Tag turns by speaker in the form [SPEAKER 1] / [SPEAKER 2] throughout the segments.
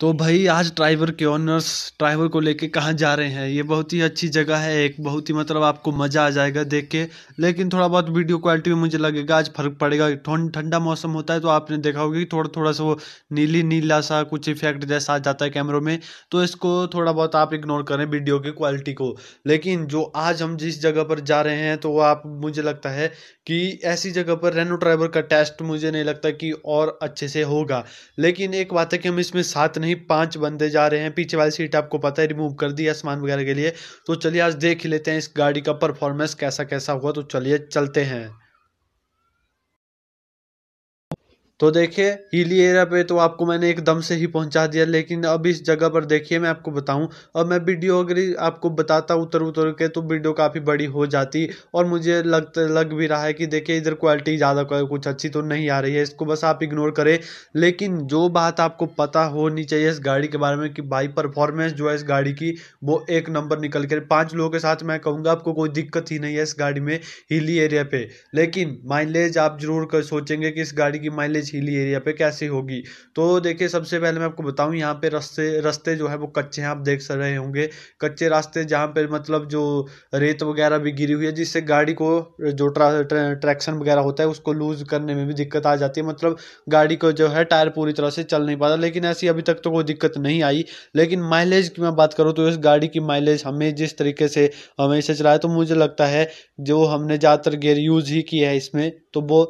[SPEAKER 1] तो भाई आज ट्राइवर के ऑनर्स ट्राइवर को लेके कहाँ जा रहे हैं ये बहुत ही अच्छी जगह है एक बहुत ही मतलब आपको मज़ा आ जाएगा देख के लेकिन थोड़ा बहुत वीडियो क्वालिटी में मुझे लगेगा आज फ़र्क पड़ेगा ठंडा मौसम होता है तो आपने देखा होगा कि थोड़ा थोड़ा सा वो नीली नीला सा कुछ इफेक्ट जैसा आ जाता है कैमरों में तो इसको थोड़ा बहुत आप इग्नोर करें वीडियो की क्वालिटी को लेकिन जो आज हम जिस जगह पर जा रहे हैं तो आप मुझे लगता है कि ऐसी जगह पर रेनो ड्राइवर का टेस्ट मुझे नहीं लगता कि और अच्छे से होगा लेकिन एक बात है कि हम इसमें साथ नहीं नहीं पांच बंदे जा रहे हैं पीछे वाली सीट आपको पता है रिमूव कर दी है सामान वगैरह के लिए तो चलिए आज देख लेते हैं इस गाड़ी का परफॉर्मेंस कैसा कैसा हुआ तो चलिए चलते हैं तो देखिए हिली एरिया पे तो आपको मैंने एकदम से ही पहुंचा दिया लेकिन अब इस जगह पर देखिए मैं आपको बताऊं और मैं वीडियो अगर आपको बताता उतर उतर के तो वीडियो काफ़ी बड़ी हो जाती और मुझे लग लग भी रहा है कि देखिए इधर क्वालिटी ज़्यादा कुछ अच्छी तो नहीं आ रही है इसको बस आप इग्नोर करें लेकिन जो बात आपको पता होनी चाहिए इस गाड़ी के बारे में कि बाई परफॉर्मेंस जो है इस गाड़ी की वो एक नंबर निकल कर पाँच लोगों के साथ मैं कहूँगा आपको कोई दिक्कत ही नहीं है इस गाड़ी में हिली एरिया पर लेकिन माइलेज आप ज़रूर सोचेंगे कि इस गाड़ी की माइलेज इस हिली एरिया पे कैसे होगी तो देखिए सबसे पहले मैं आपको बताऊं यहाँ पे रस्ते रस्ते जो है वो कच्चे हैं आप देख सक रहे होंगे कच्चे रास्ते जहाँ पे मतलब जो रेत वगैरह भी गिरी हुई है जिससे गाड़ी को जो ट्रा, ट्रा, ट्रैक्शन वगैरह होता है उसको लूज करने में भी दिक्कत आ जाती है मतलब गाड़ी को जो है टायर पूरी तरह से चल नहीं पाता लेकिन ऐसी अभी तक तो कोई दिक्कत नहीं आई लेकिन माइलेज की मैं बात करूँ तो इस गाड़ी की माइलेज हमें जिस तरीके से हमें इसे चलाया तो मुझे लगता है जो हमने ज़्यादातर गेयर यूज़ ही किया है इसमें तो वो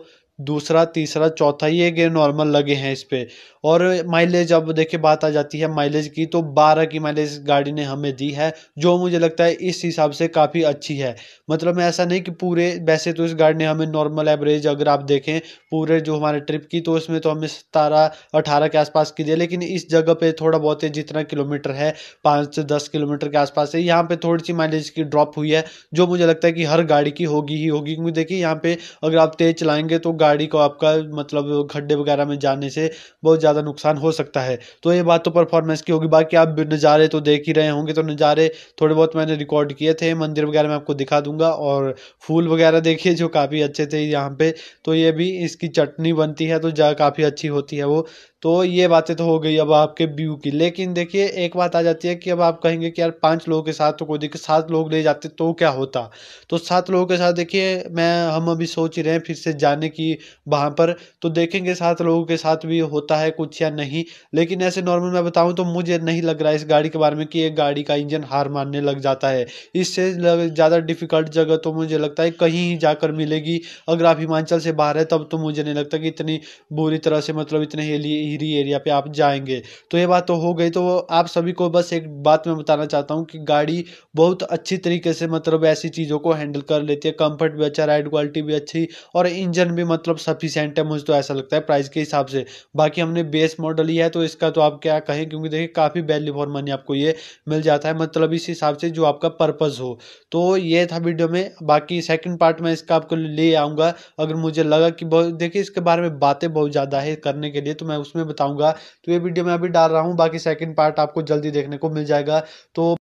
[SPEAKER 1] दूसरा तीसरा चौथा ये गेयर नॉर्मल लगे हैं इस पर और माइलेज अब देखिए बात आ जाती है माइलेज की तो 12 की माइलेज गाड़ी ने हमें दी है जो मुझे लगता है इस हिसाब से काफ़ी अच्छी है मतलब मैं ऐसा नहीं कि पूरे वैसे तो इस गाड़ी ने हमें नॉर्मल एवरेज अगर आप देखें पूरे जो हमारे ट्रिप की तो उसमें तो हमें सतारह अठारह के आसपास की दी लेकिन इस जगह पर थोड़ा बहुत जितना किलोमीटर है पाँच से दस किलोमीटर के आसपास है यहाँ पर थोड़ी सी माइलेज की ड्रॉप हुई है जो मुझे लगता है कि हर गाड़ी की होगी ही होगी क्योंकि देखिए यहाँ पर अगर आप तेज़ चलाएँगे तो गाड़ी को आपका मतलब खड्डे वगैरह में जाने से बहुत ज़्यादा ज़्यादा नुकसान हो सकता है तो ये बात तो परफॉर्मेंस की होगी बाकी आप नज़ारे तो देख ही रहे होंगे तो नज़ारे थोड़े बहुत मैंने रिकॉर्ड किए थे मंदिर वगैरह मैं आपको दिखा दूंगा और फूल वगैरह देखिए जो काफ़ी अच्छे थे यहाँ पे तो ये भी इसकी चटनी बनती है तो काफ़ी अच्छी होती है वो तो ये बातें तो हो गई अब आपके व्यू की लेकिन देखिए एक बात आ जाती है कि अब आप कहेंगे कि यार पांच लोगों के साथ तो कोई देखिए सात लोग ले जाते तो क्या होता तो सात लोगों के साथ देखिए मैं हम अभी सोच ही रहे हैं फिर से जाने की वहाँ पर तो देखेंगे सात लोगों के साथ भी होता है कुछ या नहीं लेकिन ऐसे नॉर्मल मैं बताऊं तो मुझे नहीं लग रहा है इस गाड़ी के बारे में कि एक गाड़ी का इंजन हार मानने लग जाता है इससे ज़्यादा डिफिकल्ट जगह तो मुझे लगता है कहीं ही जाकर मिलेगी अगर आप हिमाचल से बाहर है तब तो मुझे नहीं लगता कि इतनी बुरी तरह से मतलब इतने हिली एरिया पर आप जाएंगे तो ये बात तो हो गई तो आप सभी को बस एक बात मैं बताना चाहता हूँ कि गाड़ी बहुत अच्छी तरीके से मतलब ऐसी चीज़ों को हैंडल कर लेती है कम्फर्ट भी अच्छा राइड क्वालिटी भी अच्छी और इंजन भी मतलब सफिशेंट है मुझे तो ऐसा लगता है प्राइस के हिसाब से बाकी हमने बेस मॉडल ही है तो इसका तो आप क्या कहें क्योंकि देखिए काफ़ी वैल्यू फॉर मनी आपको ये मिल जाता है मतलब इस हिसाब से जो आपका पर्पज़ हो तो ये था वीडियो में बाकी सेकंड पार्ट में इसका आपको ले आऊँगा अगर मुझे लगा कि बहुत देखिए इसके बारे में बातें बहुत ज़्यादा है करने के लिए तो मैं उसमें बताऊँगा तो ये वीडियो मैं अभी डाल रहा हूँ बाकी सेकेंड पार्ट आपको जल्दी देखने को मिल जाएगा तो